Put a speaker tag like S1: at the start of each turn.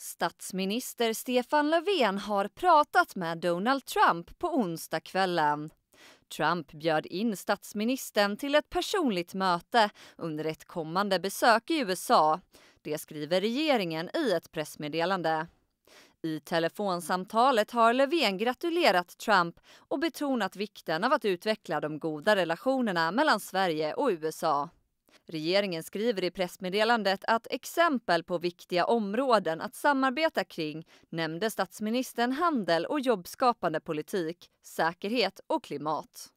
S1: Statsminister Stefan Löfven har pratat med Donald Trump på onsdagskvällen. Trump bjöd in statsministern till ett personligt möte under ett kommande besök i USA. Det skriver regeringen i ett pressmeddelande. I telefonsamtalet har Löfven gratulerat Trump och betonat vikten av att utveckla de goda relationerna mellan Sverige och USA. Regeringen skriver i pressmeddelandet att exempel på viktiga områden att samarbeta kring nämnde statsministern handel och jobbskapande politik, säkerhet och klimat.